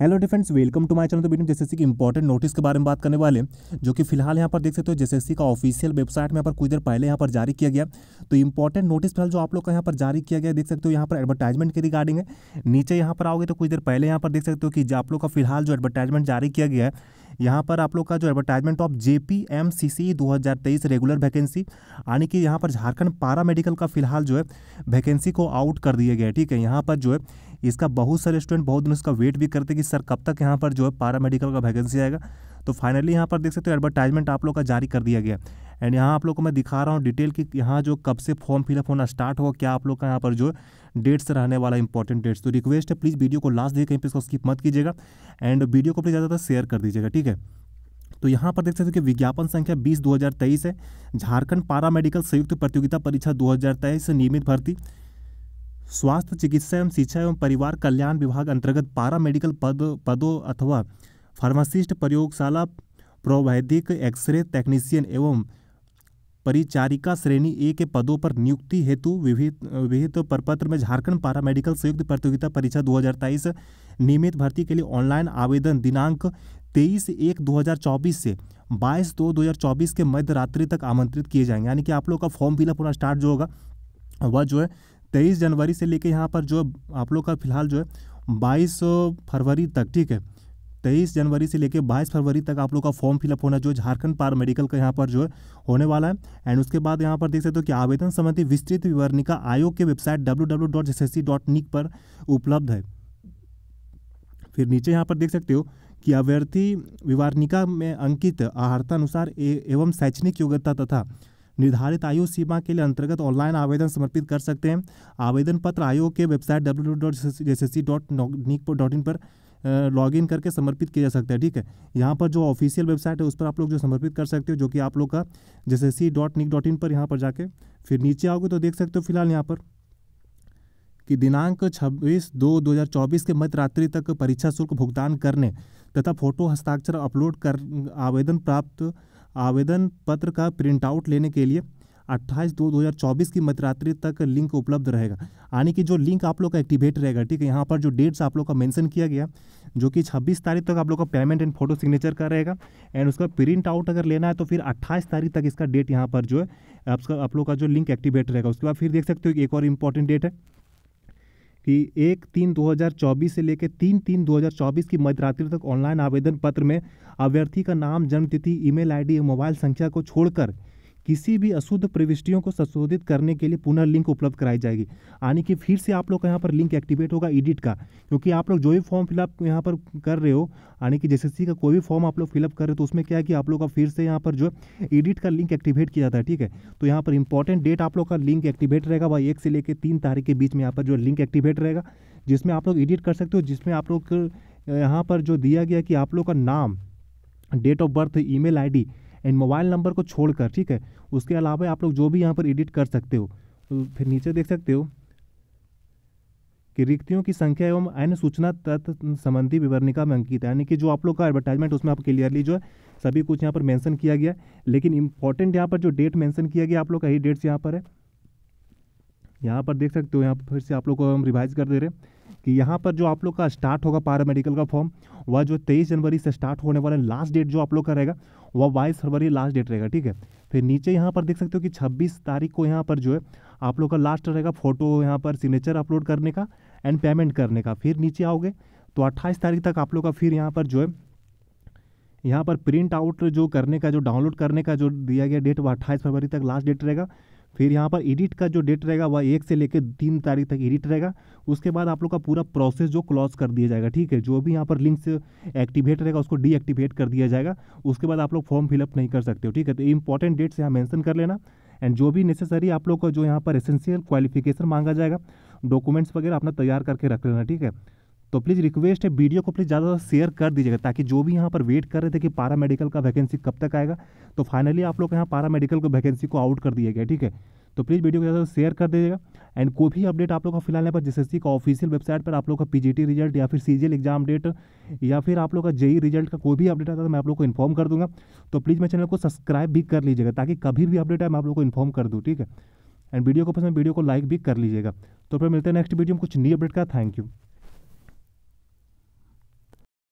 hello the friends welcome to my channel तो video JSSC की important notice के बारे में बात करने वाले हैं जो कि फिलहाल यहाँ पर देख सकते हो जेसएससी का ऑफिशियल वेबसाइट में यहां पर कुछ देर पहले यहाँ पर जारी किया गया तो इंपॉर्टेंट नोटिस फिलहाल जो आप लोग का यहाँ पर जारी किया गया देख सकते हो यहाँ पर एडवर्टाइजमेंट के रिगार्डिंग है नीचे यहाँ पर आओगे तो कुछ देर पहले यहाँ पर देख सकते हो कि आप लोग का फिलहाल जो एडवर्टाइजमेंट जारी किया गया है यहाँ पर आप लोग का जो advertisement of J P M C C दो हज़ार तेईस रेगुलर वैकेंसी यानी कि यहाँ पर झारखंड पारा मेडिकल का फिलहाल जो है वैकेंसी को आउट कर दिया गया ठीक है यहाँ पर जो है इसका बहुत सारे स्टूडेंट बहुत दिन उसका वेट भी करते कि सर कब तक यहाँ पर जो है पारा मेडिकल का वैकेंसी आएगा तो फाइनली यहाँ पर देख सकते हो एडवर्टाइजमेंट आप लोग का जारी कर दिया गया एंड यहाँ आप लोग को मैं दिखा रहा हूँ डिटेल कि यहाँ जो कब से फॉर्म फिलअप होना स्टार्ट होगा क्या आप लोग का यहाँ पर जो डेट्स रहने वाला इंपॉर्टेंट डेट्स तो रिक्वेस्ट है प्लीज़ वीडियो को लास्ट देखिए कहीं पर इसको स्किप मत कीजिएगा एंड वीडियो को प्लीज़ ज़्यादा शेयर कर दीजिएगा ठीक है तो यहाँ पर देख सकते हो कि विज्ञापन संख्या 20 2023 है झारखंड पारा मेडिकल संयुक्त प्रतियोगिता परीक्षा 2023 नियमित भर्ती स्वास्थ्य चिकित्सा एवं शिक्षा एवं परिवार कल्याण विभाग अंतर्गत पारा मेडिकल पद पदों अथवा फार्मासिस्ट प्रयोगशाला प्रौवैदिक एक्सरे टेक्नीशियन एवं परिचारिका श्रेणी ए के पदों पर नियुक्ति हेतु विहित विहित प्रपत्र में झारखंड पारा मेडिकल संयुक्त प्रतियोगिता परीक्षा 2023 नियमित भर्ती के लिए ऑनलाइन आवेदन दिनांक 23 एक 2024 से 22 दो 2024 के मध्य रात्रि तक आमंत्रित किए जाएंगे यानी कि आप लोग का फॉर्म फिलअप होना स्टार्ट जो होगा वह जो है तेईस जनवरी से लेके यहाँ पर जो आप लोग का फिलहाल जो है बाईस फरवरी तक ठीक है तेईस जनवरी से लेकर बाईस फरवरी तक आप लोग का फॉर्म फिलअप होना जो झारखंड पार मेडिकल का यहाँ पर जो है होने वाला है एंड उसके बाद यहाँ पर देख सकते हो कि आवेदन संबंधी विस्तृत विवरणिका आयोग के वेबसाइट डब्ल्यू पर उपलब्ध है फिर नीचे यहाँ पर देख सकते हो कि अभ्यर्थी विवरणिका में अंकित आहारतानुसार एवं शैक्षणिक योग्यता तथा निर्धारित आयु सीमा के लिए अंतर्गत ऑनलाइन आवेदन समर्पित कर सकते हैं आवेदन पत्र आयोग के वेबसाइट डब्ल्यू डब्ल्यू पर लॉग इन करके समर्पित किया जा सकता है ठीक है यहाँ पर जो ऑफिशियल वेबसाइट है उस पर आप लोग जो समर्पित कर सकते हो जो कि आप लोग का जैसे C dot nic dot in पर यहाँ पर जाके फिर नीचे आओगे तो देख सकते हो फिलहाल यहाँ पर कि दिनांक 26 दो 2024 के मध्य रात्रि तक परीक्षा शुल्क भुगतान करने तथा फोटो हस्ताक्षर अपलोड कर आवेदन प्राप्त आवेदन पत्र का प्रिंटआउट लेने के लिए 28 दो 2024 की मध्यरात्रि तक लिंक उपलब्ध रहेगा यानी कि जो लिंक आप लोग का एक्टिवेट रहेगा ठीक है यहाँ पर जो डेट्स आप लोग का मेंशन किया गया जो कि 26 तारीख तक आप लोग का पेमेंट एंड फोटो सिग्नेचर का रहेगा एंड उसका प्रिंट आउट अगर लेना है तो फिर 28 तारीख तक इसका डेट यहाँ पर जो है आपका आप लोग का जो लिंक एक्टिवेट रहेगा उसके बाद फिर देख सकते हो कि एक और इंपॉर्टेंट डेट है कि एक तीन 2024 से लेकर तीन तीन 2024 की मध्यरात्रि तक ऑनलाइन आवेदन पत्र में अभ्यर्थी का नाम जन्मतिथि ईमेल आईडी और मोबाइल संख्या को छोड़कर किसी भी अशुद्ध प्रविष्टियों को संशोधित करने के लिए पुनः लिंक उपलब्ध कराई जाएगी यानी कि फिर से आप लोग का यहाँ पर लिंक एक्टिवेट होगा एडिट का क्योंकि आप लोग जो भी फॉर्म फिलअप यहाँ पर कर रहे हो यानी कि जैसे सी का कोई भी फॉर्म आप लोग फिलअप कर रहे हो तो उसमें क्या है कि आप लोग का फिर से यहाँ पर जो एडिट का लिंक एक्टिवेट किया जाता है ठीक है तो यहाँ पर इंपॉर्टेंट डेट आप लोग का लिंक एक्टिवेट रहेगा वह एक से लेकर तीन तारीख के बीच में यहाँ पर जो लिंक एक्टिवेट रहेगा जिसमें आप लोग एडिट कर सकते हो जिसमें आप लोग यहाँ पर जो दिया गया कि आप लोग का नाम date of birth email ID and mobile number को छोड़कर ठीक है उसके अलावा आप लोग जो भी यहाँ पर एडिट कर सकते हो तो फिर नीचे देख सकते हो कि रिक्तियों की संख्या एवं अन्य सूचना तत्व संबंधी विवरणिका में अंकित है यानी कि जो आप लोग का एडवर्टाइजमेंट उसमें आप क्लियरली जो है सभी कुछ यहाँ पर मेंशन किया गया लेकिन इंपॉर्टेंट यहाँ पर जो डेट मेंशन किया गया आप लोग का यही डेट्स यहाँ पर है यहाँ पर देख सकते हो यहाँ पर फिर से आप लोग को हम रिवाइज कर दे रहे हैं कि यहाँ पर जो आप लोग का स्टार्ट होगा पैरामेडिकल का फॉर्म वह जो तेईस जनवरी से स्टार्ट होने वाला लास्ट डेट जो आप लोग का रहेगा वह बाईस फरवरी लास्ट डेट रहेगा ठीक है फिर नीचे यहाँ पर देख सकते हो कि छब्बीस तारीख को यहाँ पर जो है आप लोग का लास्ट रहेगा फोटो यहाँ पर सिग्नेचर अपलोड करने का एंड पेमेंट करने का फिर नीचे आओगे तो अट्ठाईस तारीख तक आप लोग का फिर यहाँ पर जो है यहाँ पर प्रिंट आउट जो करने का जो डाउनलोड करने का जो दिया गया डेट वो अट्ठाईस फरवरी तक लास्ट डेट रहेगा फिर यहाँ पर एडिट का जो डेट रहेगा वह एक से लेकर तीन तारीख तक एडिट रहेगा उसके बाद आप लोग का पूरा प्रोसेस जो क्लॉज कर दिया जाएगा ठीक है जो भी यहाँ पर लिंक्स एक्टिवेट रहेगा उसको डीएक्टिवेट कर दिया जाएगा उसके बाद आप लोग फॉर्म फिलअप नहीं कर सकते हो ठीक है तो इंपॉर्टेंट डेट्स यहाँ मैंसन कर लेना एंड जो भी नेसेसरी आप लोग का जो यहाँ पर एसेंशियल क्वालिफिकेशन मांगा जाएगा डॉक्यूमेंट्स वगैरह अपना तैयार करके रख लेना ठीक है तो प्लीज़ रिक्वेस्ट है वीडियो को प्लीज़ ज़्यादा से शेयर कर दीजिएगा ताकि जो भी यहाँ पर वेट कर रहे थे कि पारा मेडिकल का वैकेंसी कब तक आएगा तो फाइनली आप लोग यहाँ पारा मेडिकल को वैकेंसी को आउट कर दिया गया ठीक है तो प्लीज़ वीडियो को ज़्यादा शेयर कर दीजिएगा एंड कोई भी अपडेट आप लोग का फिलहाल यहाँ पर जीएसएससी का ऑफिशियल वेबसाइट पर आप लोग का पीजीटी रिजल्ट या फिर सीजीएल एग्जाम डेट या फिर आप लोग का जेई रिजल्ट e का कोई भी अपडेट आता है तो मैं आप लोग को इन्फॉर्म कर दूंगा तो प्लीज़ मेरे चैनल को सब्सक्राइब भी कर लीजिएगा ताकि कभी भी अपडेट आए मैं आप लोग को इन्फॉर्म कर दूँ ठीक है एंड वीडियो को पसंद वीडियो को लाइक भी कर लीजिएगा तो फिर मिलते हैं नेक्स्ट वीडियो में कुछ नई अपडेट का थैंक यू